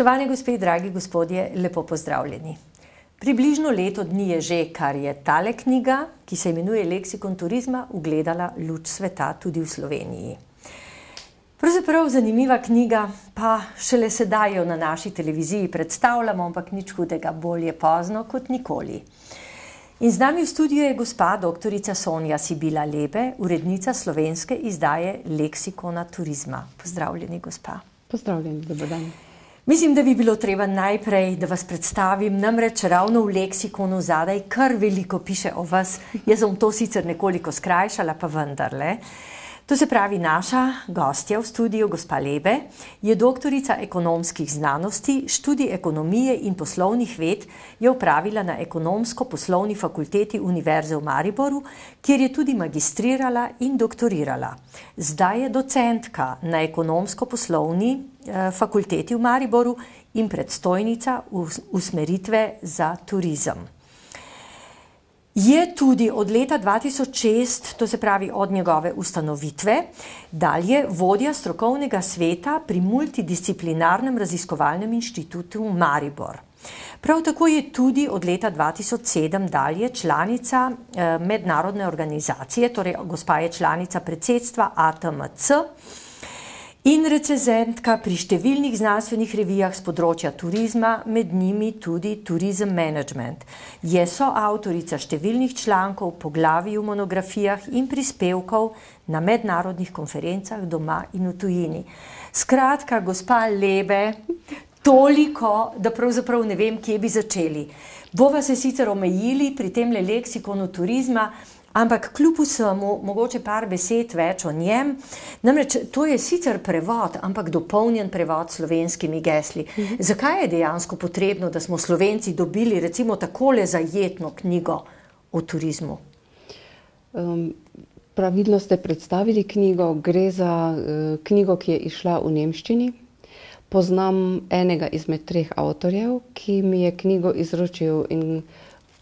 Spoštovane gospe, dragi gospodje, lepo pozdravljeni. Približno leto dni je že, kar je tale knjiga, ki se imenuje Leksikon turizma, ugledala luč sveta tudi v Sloveniji. Pravzaprav zanimiva knjiga, pa šele sedaj jo na naši televiziji predstavljamo, ampak nič hudega, bolje pozno kot nikoli. In z nami v studiu je gospa dr. Sonja Sibila Lebe, urednica slovenske izdaje Leksikona turizma. Pozdravljeni, gospa. Pozdravljeni, dobrodan. Mislim, da bi bilo treba najprej, da vas predstavim, namreč ravno v leksikonu zadaj kar veliko piše o vas. Jaz sem to sicer nekoliko skrajšala, pa vendarle. To se pravi, naša gostja v studiu, gospa Lebe, je doktorica ekonomskih znanosti, študij ekonomije in poslovnih ved, je upravila na ekonomsko-poslovni fakulteti Univerze v Mariboru, kjer je tudi magistrirala in doktorirala. Zdaj je docentka na ekonomsko-poslovni eh, fakulteti v Mariboru in predstojnica usmeritve za turizem je tudi od leta 2006, to se pravi od njegove ustanovitve, dalje vodja strokovnega sveta pri multidisciplinarnem raziskovalnem inštitutu Maribor. Prav tako je tudi od leta 2007 dalje članica eh, mednarodne organizacije, torej gospa je članica predsedstva ATMC in recenzentka pri številnih znanstvenih revijah z področja turizma, med njimi tudi Tourism Management. Je soavtorica številnih člankov, poglavij v monografijah in prispevkov na mednarodnih konferencah doma in v tujini. Skratka, gospa Lebe, toliko, da pravzaprav ne vem, kje bi začeli. Bova se sicer omejili pri tem le leksikonu turizma, Ampak kljub vsemu, mogoče par besed več o njem. Namreč to je sicer prevod, ampak dopolnjen prevod s slovenskimi gesli. Mhm. Zakaj je dejansko potrebno, da smo slovenci dobili recimo takole zajetno knjigo o turizmu? Um, pravilno ste predstavili knjigo. Gre za uh, knjigo, ki je išla v Nemščini. Poznam enega izmed treh avtorjev, ki mi je knjigo izročil in.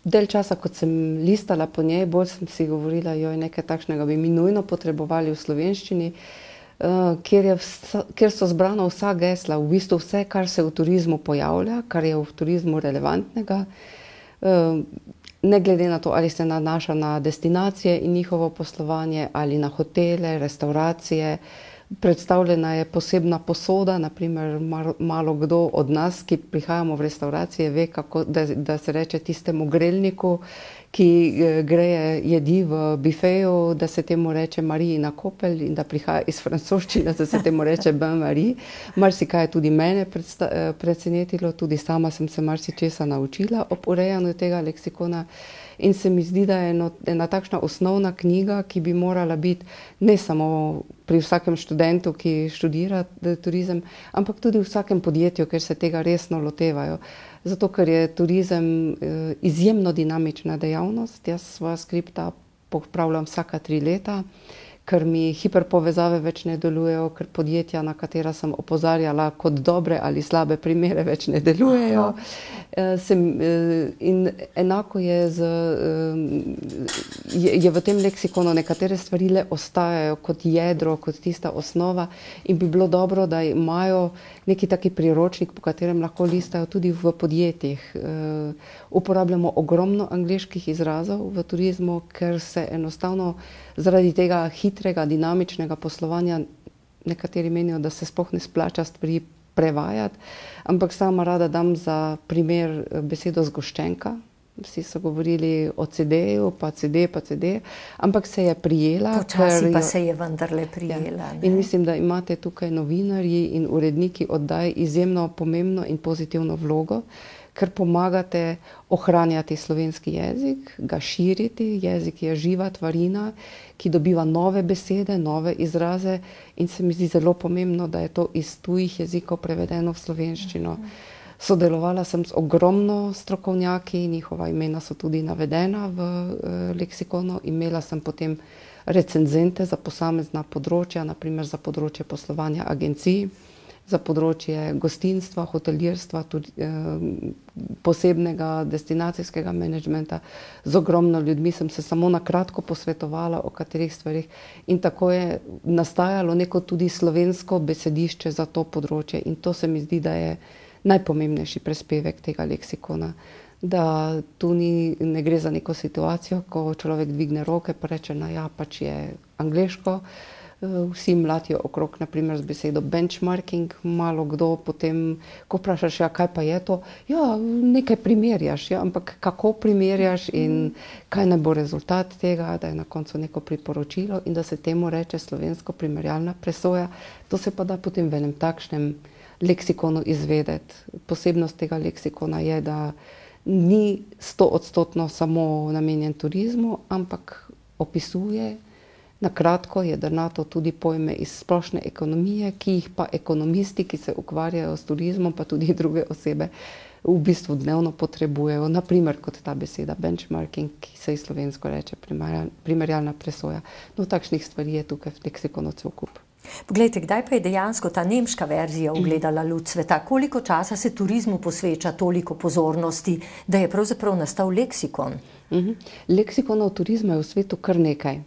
Del časa, ko sem listala po njej, bolj sem si govorila, da je nekaj takšnega, bi mi nujno potrebovali v slovenščini, eh, kjer, vsa, kjer so zbrana vsa gesla, v bistvu vse, kar se v turizmu pojavlja, kar je v turizmu relevantnega. Eh, ne glede na to, ali se nanaša na destinacije in njihovo poslovanje, ali na hotele, restauracije, Predstavljena je posebna posoda, naprimer, malo kdo od nas, ki prihajamo v restauracije, ve, kako, da, da se reče tistemu grelniku, ki eh, greje jedi v bifeju, da se temu reče Marija na kopel in da prihaja iz francoščine, da se temu reče Ben Marie. Marsikaj je tudi mene eh, presenetilo, tudi sama sem se marsikaj česa naučila ob urejanju tega leksikona in se mi zdi, da je eno, ena takšna osnovna knjiga, ki bi morala biti ne samo pri vsakem študentu, ki študira turizem, ampak tudi v vsakem podjetju, ker se tega resno lotevajo. Zato, ker je turizem eh, izjemno dinamična dejavnost. Jaz svojo skripta popravljam vsaka tri leta ker mi hiperpovezave več ne delujejo, ker podjetja, na katera sem opozarjala, kot dobre ali slabe primere, več ne delujejo. Eh, sem, eh, in enako je, z, eh, je, je v tem leksikonu, nekatere stvari le ostajajo kot jedro, kot tista osnova, in bi bilo dobro, da imajo neki taki priročnik, po katerem lahko listajo tudi v podjetjih. Uporabljamo ogromno angliških izrazov v turizmu, ker se enostavno zaradi tega hitrega, dinamičnega poslovanja, nekateri menijo, da se sploh ne splača stvari prevajati, ampak sama rada dam za primer eh, besedo zgoščenka. Vsi so govorili o CD-ju, pa CD, pa CD, ampak se je prijela. Včasih pa se je vendarle prijela. Ja. In mislim, da imate tukaj novinarji in uredniki oddaj izjemno pomembno in pozitivno vlogo, ker pomagate ohranjati slovenski jezik, ga širiti. Jezik je živa tvarina, ki dobiva nove besede, nove izraze in se mi zdi zelo pomembno, da je to iz tujih jezikov prevedeno v slovenščino. Mhm. Sodelovala sem z ogromno strokovnjaki, njihova imena so tudi navedena v eh, leksikonu, imela sem potem recenzente za posamezna področja, naprimer za področje poslovanja agencij za področje gostinstva, hotelirstva, tudi eh, posebnega destinacijskega menedžmenta. Z ogromno ljudmi sem se samo na kratko posvetovala o katerih stvarih in tako je nastajalo neko tudi slovensko besedišče za to področje in to se mi zdi, da je najpomembnejši prispevek tega leksikona. Da tu ni, ne gre za neko situacijo, ko človek dvigne roke in reče: No, ja, pač je angliško. Uh, Eh, vsi mlatijo okrog, naprimer z besedo benchmarking, malo kdo potem, ko vprašaš, ja, kaj pa je to, ja, nekaj primerjaš, ja, ampak kako primerjaš in kaj naj bo rezultat tega, da je na koncu neko priporočilo in da se temu reče slovensko primerjalna presoja, to se pa da potem v enem takšnem leksikonu izvedeti. Posebnost tega leksikona je, da ni sto odstotno samo namenjen turizmu, ampak opisuje Na kratko je Dernato tudi pojme iz splošne ekonomije, ki jih pa ekonomisti, ki se ukvarjajo s turizmom, pa tudi druge osebe v bistvu dnevno potrebujejo. Naprimer, kot ta beseda benchmarking, ki se iz slovensko reče primarjalna presoja. No, takšnih stvari je tukaj v leksikonu cel kup. Poglejte, kdaj pa je dejansko ta nemška verzija mhm. ugledala luč sveta? Koliko časa se turizmu posveča toliko pozornosti, da je pravzaprav nastal leksikon? Uh mhm. -huh. Leksikonov turizma je v svetu kar nekaj. Uh,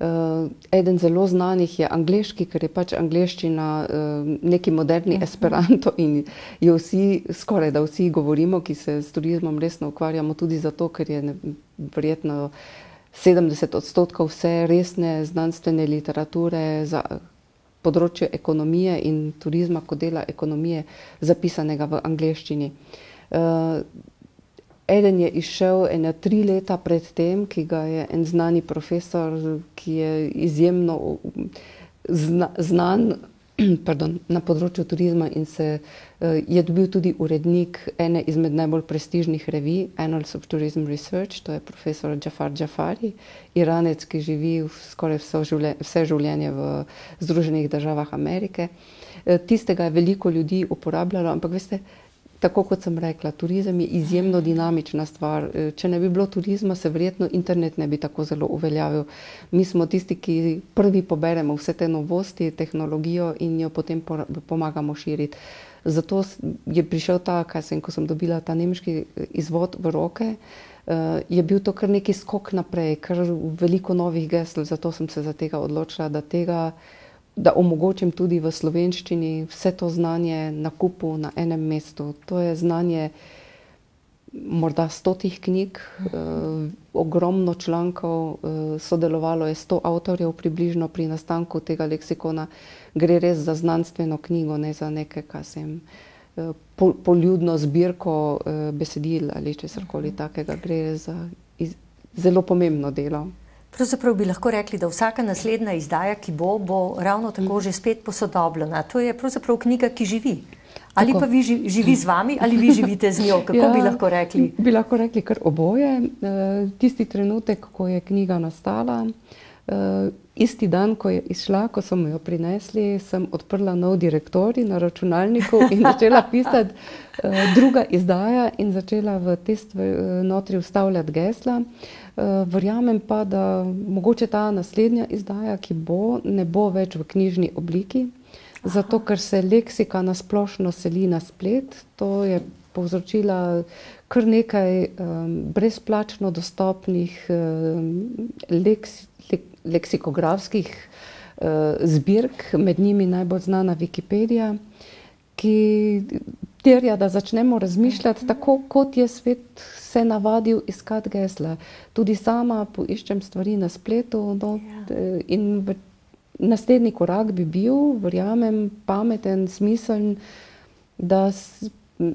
Eh, eden zelo znanih je angliški, ker je pač angliščina eh, neki moderni uh mhm. -huh. esperanto in jo vsi, skoraj da vsi govorimo, ki se s turizmom resno ukvarjamo, tudi zato, ker je verjetno 70 odstotkov vse resne znanstvene literature za področje ekonomije in turizma kot dela ekonomije zapisanega v angliščini. Uh, eh, Eden je izšel ena tri leta pred tem, ki ga je en znani profesor, ki je izjemno zna, znan pardon, na področju turizma in se eh, je dobil tudi urednik ene izmed najbolj prestižnih revij, Annals of Tourism Research, to je profesor Jafar Jafari, iranec, ki živi skoraj vse življenje, vse življenje v Združenih državah Amerike. Eh, tistega je veliko ljudi uporabljalo, ampak veste, Tako kot sem rekla, turizem je izjemno dinamična stvar. E, če ne bi bilo turizma, se verjetno internet ne bi tako zelo uveljavil. Mi smo tisti, ki prvi poberemo vse te novosti, tehnologijo in jo potem pomagamo širiti. Zato je prišel ta, kaj sem, ko sem dobila ta nemški e, izvod v roke, e, je bil to kar neki skok naprej, kar veliko novih gesl, zato sem se za tega odločila, da tega da omogočim tudi v slovenščini vse to znanje na kupu na enem mestu. To je znanje morda stotih knjig, eh, ogromno člankov, eh, sodelovalo je sto avtorjev približno pri nastanku tega leksikona. Gre res za znanstveno knjigo, ne za nekaj, kar sem eh, poljudno zbirko besedil ali česarkoli mhm. takega. Gre za zelo pomembno delo. Pravzaprav bi lahko rekli, da vsaka naslednja izdaja, ki bo, bo ravno tako mm. že spet posodobljena. To je pravzaprav knjiga, ki živi. Ali tako. pa vi živi z vami, ali vi živite z njo, kako ja, bi lahko rekli? Bi lahko rekli kar oboje. Eh, tisti trenutek, ko je knjiga nastala, Eh, isti dan, ko je izšla, ko so mi jo prinesli, sem odprla nov direktori na računalniku in začela pisati eh, druga izdaja in začela v test eh, notri ustavljati gesla. Verjamem pa, da mogoče ta naslednja izdaja, ki bo, ne bo več v knjižni obliki, zato ker se leksika nasplošno seli na splet, to je povzročila kar nekaj um, brezplačno dostopnih um, leks, le, leksikografskih uh, zbirk, med njimi najbolj znana Wikipedija, ki terja, da začnemo razmišljati mhm. tako, kot je svet se navadil iskati gesla. Tudi sama poiščem stvari na spletu no, yeah. Ja. in v. Naslednji korak bi bil, verjamem, pameten, smiseln, da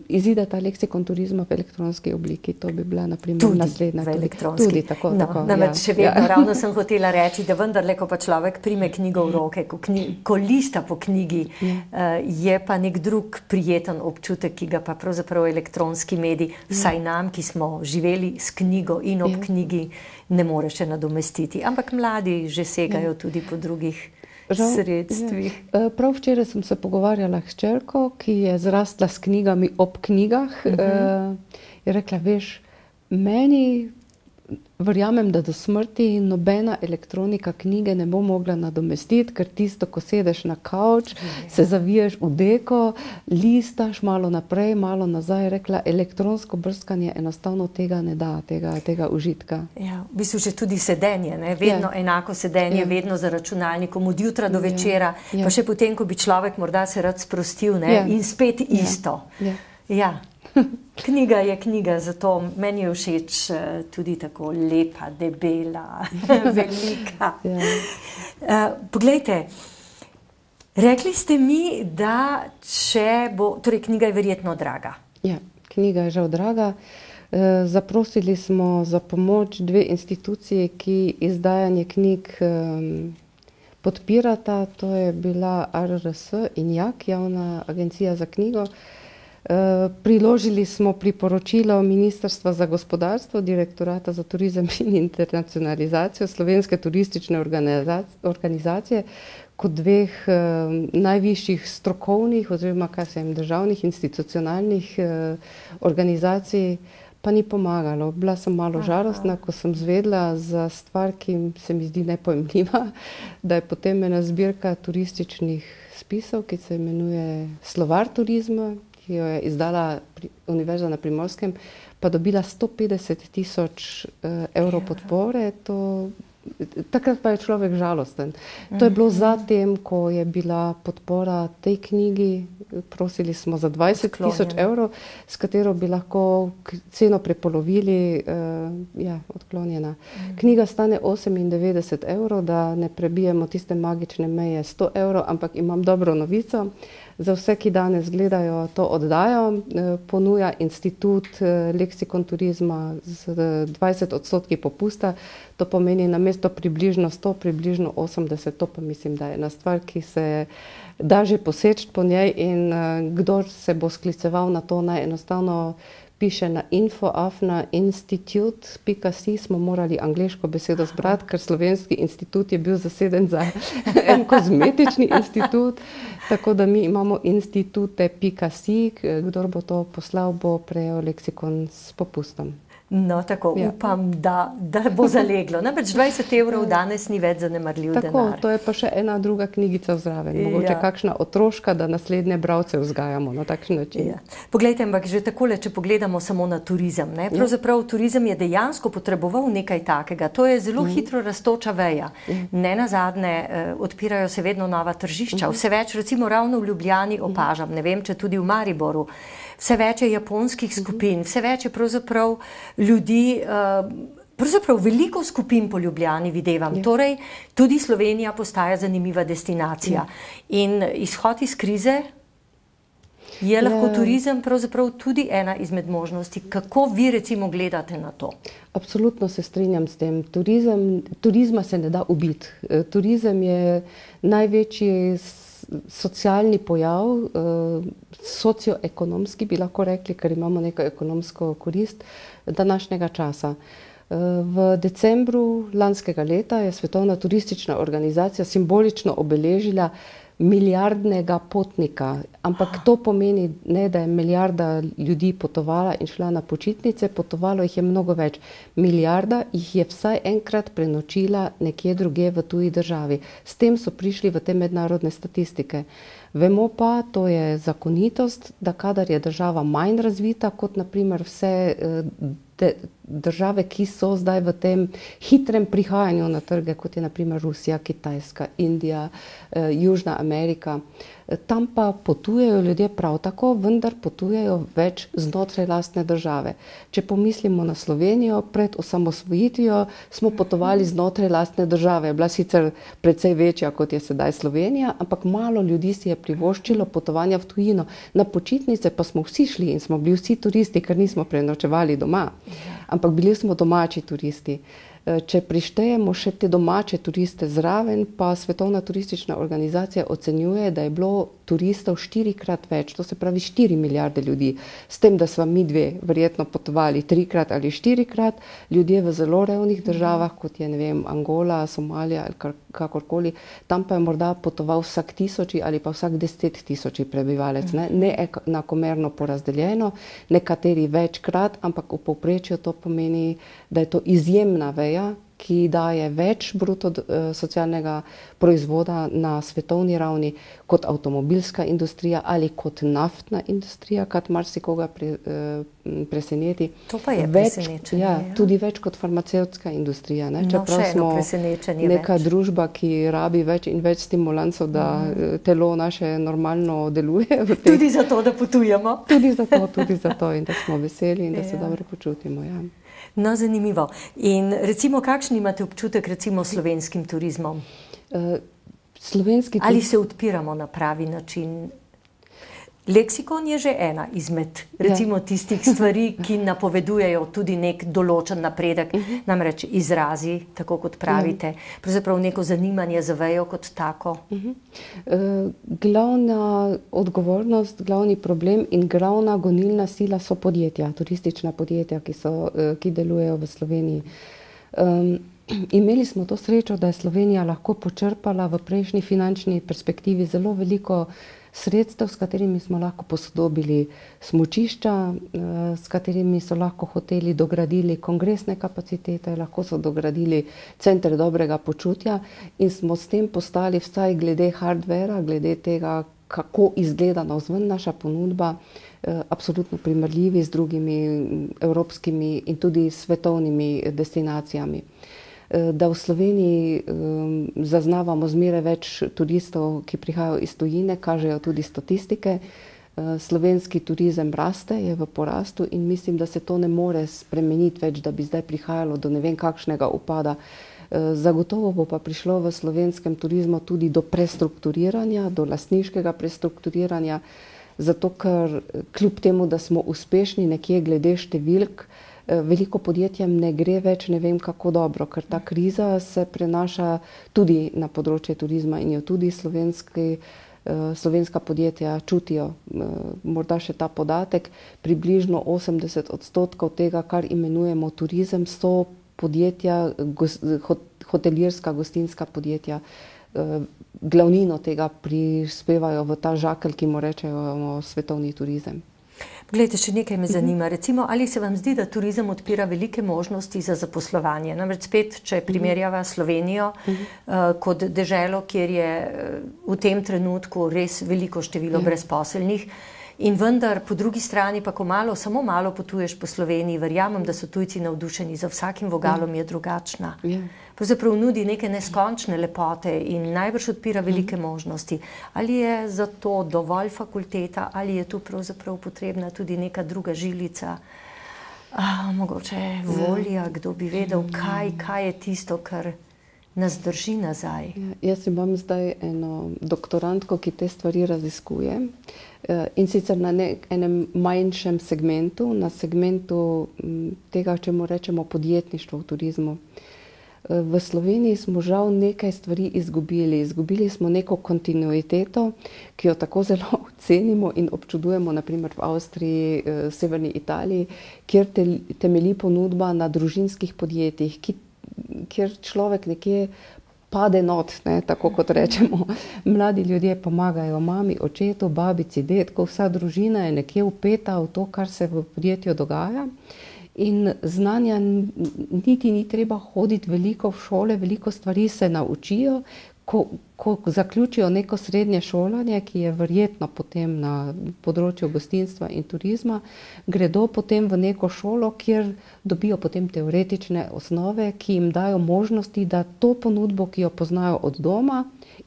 izide ta leksikon turizma v elektronski obliki. To bi bila naprimer, tudi naslednja stvar. Elektronski tudi tako. No, tako namreč ja, še vedno ja. ravno sem hotela reči, da vendarle, ko pa človek prime knjigo v roke, ko, knji, ko lišta po knjigi, ja. uh, je pa nek drug prijeten občutek, ki ga pa pravzaprav elektronski mediji, ja. vsaj nam, ki smo živeli s knjigo in ob ja. knjigi, ne more še nadomestiti. Ampak mladi že segajo ja. tudi po drugih. Žal, sredstvih. Je. E, prav včeraj sem se pogovarjala s črko, ki je zrastla s knjigami ob knjigah. Uh -huh. uh, je rekla, veš, meni verjamem, da do smrti nobena elektronika knjige ne bo mogla nadomestiti, ker tisto, ko sediš na kavč, se zaviješ v deko, listaš malo naprej, malo nazaj. Rekla, elektronsko brskanje enostavno tega ne da, tega, tega užitka. Ja, v bistvu že tudi sedenje, ne? vedno ja. enako sedenje, ja. vedno za računalnikom, od jutra do ja. večera, ja. pa še potem, ko bi človek morda se rad sprostil ja. in spet ja. isto. Ja. Ja. Knjiga je knjiga, zato meni je všeč eh, tudi tako lepa, debela, velika. Ja. Eh, poglejte, rekli ste mi, da če bo, torej knjiga je verjetno draga. Ja, knjiga je že draga. Eh, zaprosili smo za pomoč dve institucije, ki izdajanje knjig ehm, podpirata. To je bila RRS in JAK, Javna agencija za knjigo. Priložili smo priporočilo Ministrstva za gospodarstvo, Direktorata za turizem in internacionalizacijo Slovenske turistične organizacije kot dveh eh, najvišjih strokovnih oziroma kaj se jim državnih institucionalnih eh, organizacij, pa ni pomagalo. Bila sem malo Aha. žalostna, ko sem zvedla za stvar, ki se mi zdi nepojemljiva, da je potem ena zbirka turističnih spisov, ki se imenuje Slovar turizma ki jo je izdala Univerza na primorskem, pa dobila 150 tisoč eh, evrov podpore. To, takrat pa je človek žalosten. To je bilo mhm. zatem, ko je bila podpora tej knjigi, prosili smo za 20 tisoč evrov, s katero bi lahko ceno prepolovili, eh, ja, odklonjena. Mhm. Knjiga stane 98 evrov, da ne prebijemo tiste magične meje 100 evrov, ampak imam dobro novico za vse, ki danes gledajo to oddajo, eh, ponuja institut eh, Lexikon turizma z 20 eh, odstotki popusta. To pomeni na mesto približno 100, približno 80. To pa mislim, da je ena stvar, ki se da že poseči po njej in kdo se bo skliceval na to, naj enostavno piše na infoafna.institut.ca. smo morali angliško besedo zbrati, ker slovenski institut je bil zaseden za en kozmetični institut. Tako da mi imamo institute.ca. Kdor bo to poslal, bo prejel leksikon s popustom. No, tako ja. upam, da, da bo zaleglo. Namreč 20 evrov ja. danes ni več zanemarljiv. Tako, to je pa še ena druga knjigica zraven. Mogoče ja. kakšna otroška, da naslednje bralce vzgajamo na takšen način. Ja. Poglejte, ampak že takole, če pogledamo samo na turizem. Ne? Ja. Pravzaprav turizem je dejansko potreboval nekaj takega. To je zelo mm. hitro raztoča veja. Mm. Ne na zadnje, eh, odpirajo se vedno nova tržišča. Mm. Vse več, recimo ravno v Ljubljani mhm. opažam, mm. ne vem, če tudi v Mariboru. Vse več je japonskih mhm. skupin, vse več je pravzaprav ljudi, eh, pravzaprav veliko skupin po Ljubljani videvam. Ja. Torej, tudi Slovenija postaja zanimiva destinacija. Ja. In eh, izhod iz krize je lahko ja. turizem pravzaprav tudi ena izmed možnosti. Kako vi recimo gledate na to? Absolutno se strinjam s tem. Turizem, turizma se ne da ubiti. Eh, turizem je največji s socialni pojav, eh, socioekonomski bi lahko rekli, ker imamo neko ekonomsko korist današnjega časa. Eh, v decembru lanskega leta je Svetovna turistična organizacija simbolično obeležila milijardnega potnika. Ampak to pomeni, ne, da je milijarda ljudi potovala in šla na počitnice, potovalo jih je mnogo več. Milijarda jih je vsaj enkrat prenočila nekje druge v tuji državi. S tem so prišli v te mednarodne statistike. Vemo pa, to je zakonitost, da kadar je država manj razvita kot naprimer vse. Eh, de, države, ki so zdaj v tem hitrem prihajanju na trge, kot je naprimer Rusija, Kitajska, Indija, eh, Južna Amerika. Tam pa potujejo ljudje prav tako, vendar potujejo več znotraj lastne države. Če pomislimo na Slovenijo, pred osamosvojitvijo smo potovali znotraj lastne države. Bila sicer precej večja, kot je sedaj Slovenija, ampak malo ljudi si je privoščilo potovanja v tujino. Na počitnice pa smo vsi šli in smo bili vsi turisti, ker nismo prenočevali doma. Ja ampak bili smo domači turisti. Eh, če prištejemo še te domače turiste zraven, pa Svetovna turistična organizacija ocenjuje, da je bilo turistov štirikrat več, to se pravi štiri milijarde ljudi. S tem, da smo mi dve verjetno potovali trikrat ali štirikrat, ljudje v zelo revnih državah, kot je vem, Angola, Somalija ali kakorkoli, tam pa je morda potoval vsak tisoči ali pa vsak deset tisoči prebivalec, ne enakomerno porazdeljeno, nekateri večkrat, ampak v povprečju to pomeni, da je to izjemna veja ideja, ki daje več bruto eh, socialnega proizvoda na svetovni ravni kot avtomobilska industrija ali kot naftna industrija, kar marsikoga pre, eh, preseneti. To pa je več, presenečenje. Ja, ja. tudi več kot farmacevtska industrija. Ne? No, Čeprav no, smo neka več. družba, ki rabi več in več stimulancov, da mm. telo naše normalno deluje. Tudi zato, da potujemo. Tudi zato, tudi zato in da smo veseli in da se ja. dobro počutimo. Ja. No, zanimivo. In recimo, kakšen imate občutek recimo slovenskim turizmom? Uh, slovenski turizm. Ali se odpiramo na pravi način Leksikon je že ena izmed ja. recimo, tistih stvari, ki napovedujejo tudi nek določen napredek, mhm. namreč izrazi, tako kot pravite, mhm. pravzaprav neko zanimanje za vejo kot tako. Mhm. E, glavna odgovornost, glavni problem in glavna gonilna sila so podjetja, turistična podjetja, ki, so, e, ki delujejo v Sloveniji. Um, imeli smo to srečo, da je Slovenija lahko počrpala v prejšnji finančni perspektivi zelo veliko sredstev, s katerimi smo lahko posodobili smočišča, eh, s katerimi so lahko hoteli dogradili kongresne kapacitete, lahko so dogradili centre dobrega počutja in smo s tem postali vsaj glede hardvera, glede tega, kako izgleda na vzven naša ponudba, eh, absolutno primerljivi z drugimi mm, evropskimi in tudi svetovnimi destinacijami da v Sloveniji zaznavamo zmire več turistov, ki prihajajo iz tujine, kažejo tudi statistike. Eh, slovenski turizem raste, je v porastu in mislim, da se to ne more spremeniti več, da bi zdaj prihajalo do ne vem kakšnega upada. Eh, zagotovo bo pa prišlo v slovenskem turizmu tudi do prestrukturiranja, do lasniškega prestrukturiranja, zato ker eh, kljub temu, da smo uspešni nekje glede številk, Eh, veliko podjetjem ne gre več ne vem kako dobro, ker ta kriza se prenaša tudi na področje turizma in jo tudi slovenski, eh, slovenska podjetja čutijo. Eh, morda še ta podatek, približno 80 odstotkov tega, kar imenujemo turizem, so podjetja, hotelirska, gostinska podjetja. Glavnino tega prispevajo v ta žakelj, ki mu rečejo svetovni turizem. Poglejte, še nekaj me mhm. zanima. Recimo, ali se vam zdi, da turizem odpira velike možnosti za zaposlovanje? Namreč spet, če mhm. primerjava Slovenijo mhm. eh, kot deželo, kjer je eh, v tem trenutku res veliko število brezposelnih. In vendar, po drugi strani, pa ko malo, samo malo potuješ po Sloveniji, verjamem, da so tujci navdušeni za vsakim vogalom, je drugačna. Ja. Pravzaprav nudi neke neskončne lepote in najbrž odpira velike mhm. možnosti. Ali je za to dovolj fakulteta, ali je tu pravzaprav potrebna tudi neka druga žilica, ah, mogoče ja. volja, kdo bi vedel, mhm. kaj, kaj je tisto, kar nas drži nazaj. Ja, jaz imam zdaj eno doktorantko, ki te stvari raziskuje eh, in sicer na enem manjšem segmentu, na segmentu mm, tega, če mu rečemo podjetništvo v turizmu. Eh, v Sloveniji smo žal nekaj stvari izgubili. Izgubili smo neko kontinuiteto, ki jo tako zelo cenimo in občudujemo, naprimer v Avstriji, eh, Severni Italiji, kjer temelji ponudba na družinskih podjetjih, ki kjer človek nekje pade not, ne, tako kot rečemo. Mladi ljudje pomagajo mami, očetu, babici, detku, vsa družina je nekje upeta v to, kar se v podjetju dogaja. In znanja niti ni treba hoditi veliko v šole, veliko stvari se naučijo, ko, ko zaključijo neko srednje šolanje, ki je verjetno potem na področju gostinstva in turizma, gredo potem v neko šolo, kjer dobijo potem teoretične osnove, ki jim dajo možnosti, da to ponudbo, ki jo poznajo od doma,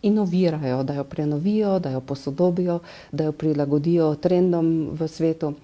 inovirajo, da jo prenovijo, da jo posodobijo, da jo prilagodijo trendom v svetu.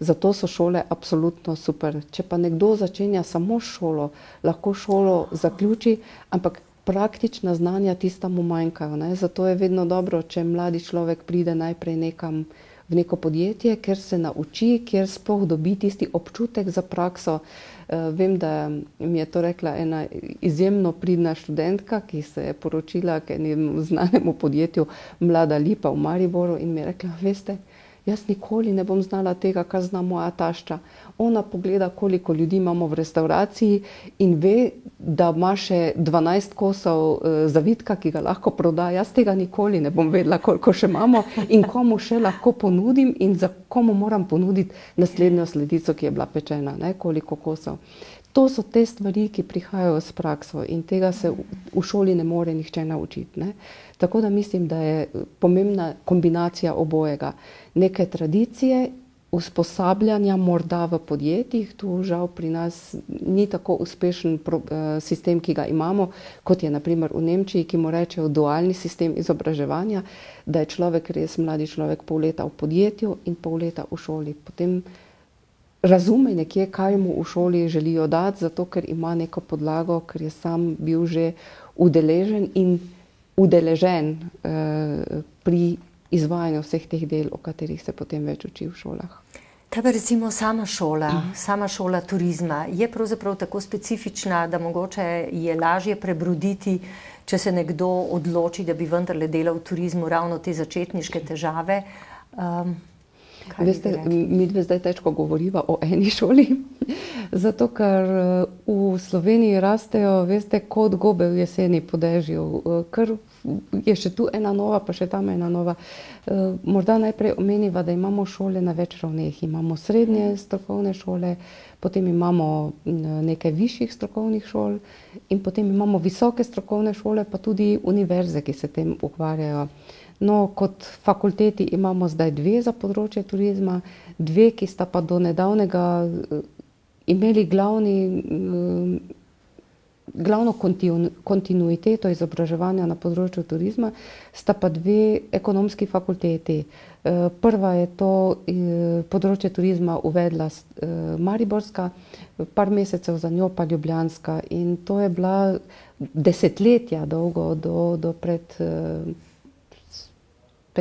Zato so šole absolutno super. Če pa nekdo začenja samo šolo, lahko šolo zaključi, ampak praktična znanja tista mu manjkajo. Ne? Zato je vedno dobro, če mladi človek pride najprej nekam v neko podjetje, ker se nauči, ker sploh dobi tisti občutek za prakso. Eh, vem, da mi je to rekla ena izjemno pridna študentka, ki se je poročila k enemu znanemu podjetju, mlada lipa v Mariboru in mi je rekla, veste, Jaz nikoli ne bom znala tega, kar zna moja tašča. Ona pogleda, koliko ljudi imamo v restavraciji in ve, da ima še 12 kosov eh, zavitka, ki ga lahko proda. Jaz tega nikoli ne bom vedela, koliko še imamo in komu še lahko ponudim in za komu moram ponuditi naslednjo sledico, ki je bila pečena, ne koliko kosov. To so te stvari, ki prihajajo s prakso in tega se v šoli ne more nihče naučiti. Ne? Tako da mislim, da je eh, pomembna kombinacija obojega. Neke tradicije, usposabljanja, morda v podjetjih, tu žal pri nas ni tako uspešen eh, sistem, ki ga imamo, kot je naprimer v Nemčiji, ki mu rečejo dualni sistem izobraževanja, da je človek res mladi človek pol leta v podjetju in pol leta v šoli. Potem razume nekje, kaj mu v šoli želijo dati, zato ker ima neko podlago, ker je sam bil že udeležen in udeležen eh, pri izvajanju vseh teh del, o katerih se potem več uči v šolah. Kaj pa recimo sama šola, mhm. sama šola turizma, je pravzaprav tako specifična, da mogoče je lažje prebroditi, če se nekdo odloči, da bi vendarle delal v turizmu ravno te začetniške težave. Um, Veste, mi dve zdaj težko govorimo o eni šoli, zato ker v Sloveniji rastejo, veste, kot gobe v jeseni po dežju. Je še tu ena nova, pa še tam ena nova. E, morda najprej omeniva, da imamo šole na več ravneh. Imamo srednje mhm. strokovne šole, potem imamo nekaj višjih strokovnih šol in potem imamo visoke strokovne šole, pa tudi univerze, ki se tem ukvarjajo. No, kot fakulteti imamo zdaj dve za področje turizma, dve, ki sta pa do nedavnega eh, imeli glavni, eh, glavno kontinuiteto izobraževanja na področju turizma, sta pa dve ekonomski fakulteti. Eh, prva je to področje turizma uvedla Mariborska, par mesecev za njo pa Ljubljanska in to je bila desetletja dolgo do, do pred.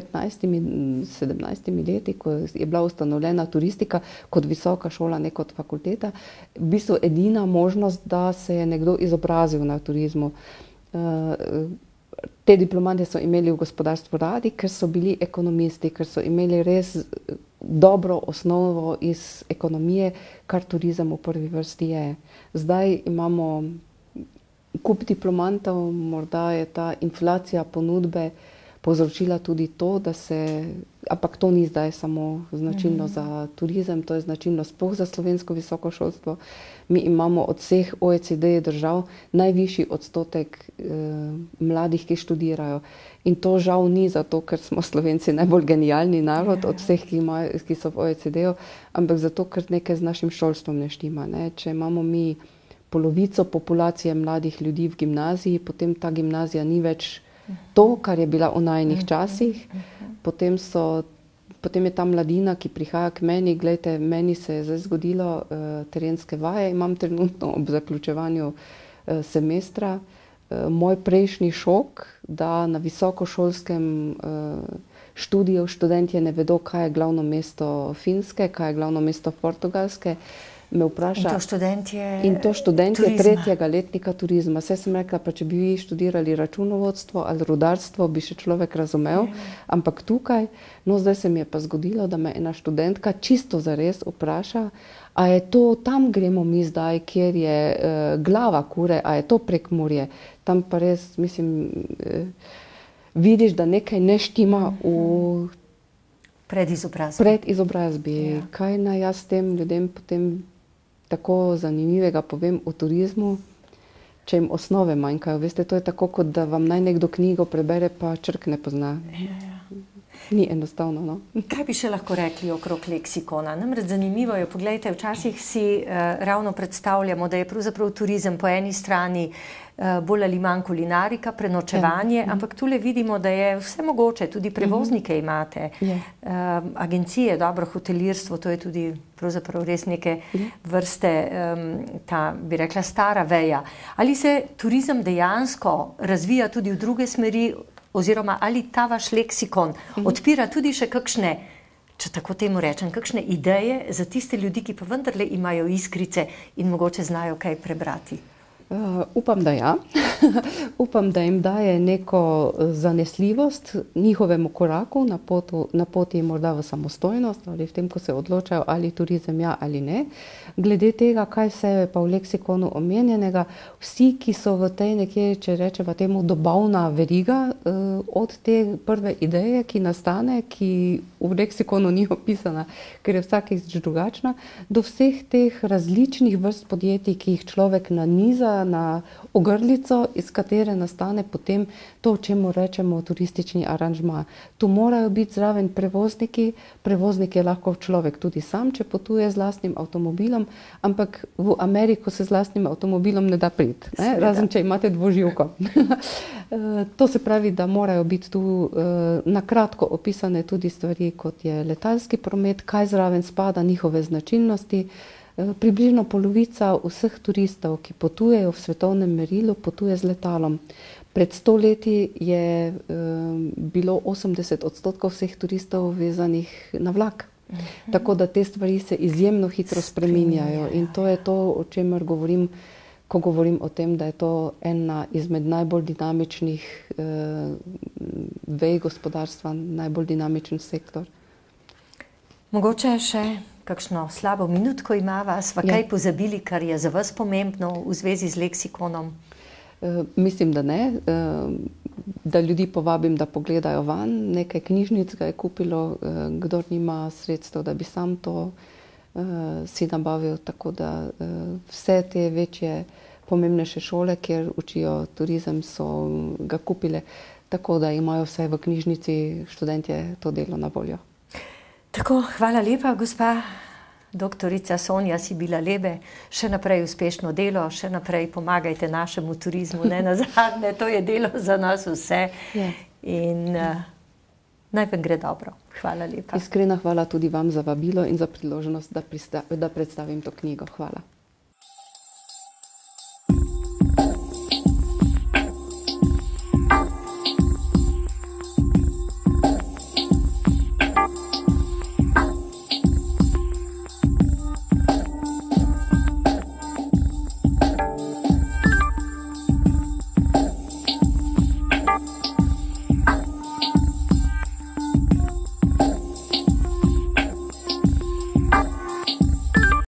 15, 17 leti, ko je bila ustanovljena turistika kot visoka šola, ne kot fakulteta, v bistvu edina možnost, da se je nekdo izobrazil na turizmu. Eh, te diplomante so imeli v gospodarstvu radi, ker so bili ekonomisti, ker so imeli res eh, dobro osnovo iz ekonomije, kar turizem v prvi vrsti je. Zdaj imamo kup diplomantov, morda je ta inflacija ponudbe povzročila tudi to, da se, ampak to ni zdaj samo značilno mhm. za turizem, to je značilno spoh za slovensko visoko šolstvo. Mi imamo od vseh OECD držav najvišji odstotek eh, mladih, ki študirajo. In to žal ni zato, ker smo slovenci najbolj genijalni narod od ja. vseh, ki, ima, ki so v OECD-u, ampak zato, ker nekaj z našim šolstvom ne štima. Ne? Če imamo mi polovico populacije mladih ljudi v gimnaziji, potem ta gimnazija ni več to, kar je bila v najnih mhm, časih. Mhm. Potem, so, potem je ta mladina, ki prihaja k meni, gledajte, meni se je zdaj zgodilo uh, terenske vaje, imam trenutno ob zaključevanju uh, semestra. Eh, moj prejšnji šok, da na visokošolskem študiju študentje ne vedo, kaj je glavno mesto Finske, kaj je glavno mesto Portugalske, me vpraša. In to študentje? In to študentje turizma. tretjega letnika turizma. Vse sem rekla, pa če bi vi študirali računovodstvo ali rudarstvo, bi še človek razumel. Je. Ja, ja. Ampak tukaj, no zdaj se mi je pa zgodilo, da me ena študentka čisto zares vpraša, a je to tam gremo mi zdaj, kjer je uh, glava kure, a je to prek morje. Tam pa res, mislim, uh, vidiš, da nekaj ne štima v. Mhm. Pred izobrazbo. Pred izobrazbi. Ja. Kaj naj jaz tem ljudem potem tako zanimivega povem o turizmu, če jim osnove manjkajo. Veste, to je tako, kot da vam naj nekdo knjigo prebere, pa črk ne pozna. Ja, ja ni enostavno. No? Kaj bi še lahko rekli okrog leksikona? Namreč zanimivo je, pogledajte, včasih si uh, ravno predstavljamo, da je pravzaprav turizem po eni strani eh, bolj ali manj kulinarika, prenočevanje, ja. Mhm. ampak tule vidimo, da je vse mogoče, tudi prevoznike mhm. imate, ja. um, agencije, dobro hotelirstvo, to je tudi pravzaprav res neke ja. vrste, um, ta bi rekla, stara veja. Ali se turizem dejansko razvija tudi v druge smeri, oziroma ali ta vaš leksikon mhm. odpira tudi še kakšne, če tako temu rečem, kakšne ideje za tiste ljudi, ki pa vendarle imajo iskrice in mogoče znajo kaj prebrati. Eh, upam, da ja. upam, da jim daje neko eh, zanesljivost njihovemu koraku na, potu, na poti morda v samostojnost ali v tem, ko se odločajo ali turizem ja ali ne. Glede tega, kaj se je pa v leksikonu omenjenega, vsi, ki so v tej nekje, če rečemo temu, dobavna veriga eh, od te prve ideje, ki nastane, ki v leksikonu ni opisana, ker je vsak izdrugačna, do vseh teh različnih vrst podjetij, ki jih človek naniza na ogrlico, iz katere nastane potem to, čemu rečemo turistični aranžma. Tu morajo biti zraven prevozniki, prevoznik je lahko človek tudi sam, če potuje z lastnim avtomobilom, ampak v Ameriko se z lastnim avtomobilom ne da prid, ne? razen če imate dvoživko. Eh, to se pravi, da morajo biti tu eh, na kratko opisane tudi stvari, kot je letalski promet, kaj zraven spada njihove značilnosti. Eh, približno polovica vseh turistov, ki potujejo v svetovnem merilu, potuje z letalom. Pred sto leti je eh, bilo 80 odstotkov vseh turistov vezanih na vlak. Mhm. Tako da te stvari se izjemno hitro spreminjajo in to je to, o čemer govorim, ko govorim o tem, da je to ena izmed najbolj dinamičnih eh, vej gospodarstva, najbolj dinamičen sektor. Mogoče še kakšno slabo minutko imava, sva ja. kaj ja. pozabili, kar je za vas pomembno v zvezi z leksikonom? E, mislim, da ne. E, da ljudi povabim, da pogledajo van, nekaj knjižnic ga je kupilo, e, eh, kdo nima sredstev, da bi sam to e, si nabavil. Tako da e, vse te večje, pomembnejše šole, kjer učijo turizem, so ga kupile. Tako da imajo vse v knjižnici študentje to delo na voljo. Tako, hvala lepa, gospa doktorica Sonja Sibila Lebe. Še naprej uspešno delo, še naprej pomagajte našemu turizmu, ne na zadnje, to je delo za nas vse. Je. Ja. In uh, naj vam gre dobro. Hvala lepa. Iskrena hvala tudi vam za vabilo in za priložnost, da, da predstavim to knjigo. Hvala.